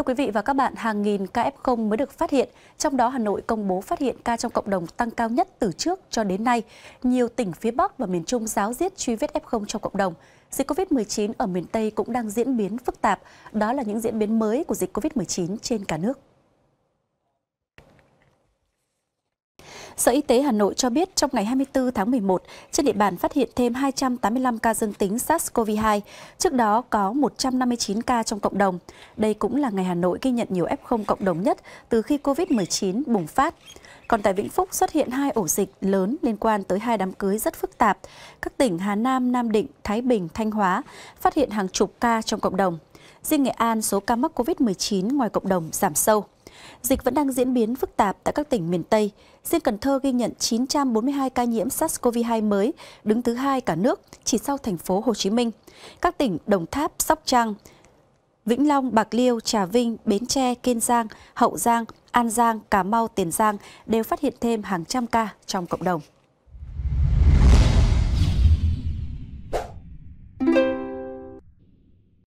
Thưa quý vị và các bạn, hàng nghìn ca F0 mới được phát hiện, trong đó Hà Nội công bố phát hiện ca trong cộng đồng tăng cao nhất từ trước cho đến nay. Nhiều tỉnh phía Bắc và miền Trung giáo diết truy vết F0 trong cộng đồng. Dịch COVID-19 ở miền Tây cũng đang diễn biến phức tạp. Đó là những diễn biến mới của dịch COVID-19 trên cả nước. Sở Y tế Hà Nội cho biết trong ngày 24 tháng 11, trên địa bàn phát hiện thêm 285 ca dương tính SARS-CoV-2, trước đó có 159 ca trong cộng đồng. Đây cũng là ngày Hà Nội ghi nhận nhiều F0 cộng đồng nhất từ khi COVID-19 bùng phát. Còn tại Vĩnh Phúc xuất hiện hai ổ dịch lớn liên quan tới hai đám cưới rất phức tạp. Các tỉnh Hà Nam, Nam Định, Thái Bình, Thanh Hóa phát hiện hàng chục ca trong cộng đồng. Riêng Nghệ An, số ca mắc COVID-19 ngoài cộng đồng giảm sâu. Dịch vẫn đang diễn biến phức tạp tại các tỉnh miền Tây. Riêng Cần Thơ ghi nhận 942 ca nhiễm SARS-CoV-2 mới, đứng thứ hai cả nước, chỉ sau thành phố Hồ Chí Minh. Các tỉnh Đồng Tháp, Sóc Trăng, Vĩnh Long, Bạc Liêu, Trà Vinh, Bến Tre, Kiên Giang, Hậu Giang, An Giang, Cà Mau, Tiền Giang đều phát hiện thêm hàng trăm ca trong cộng đồng.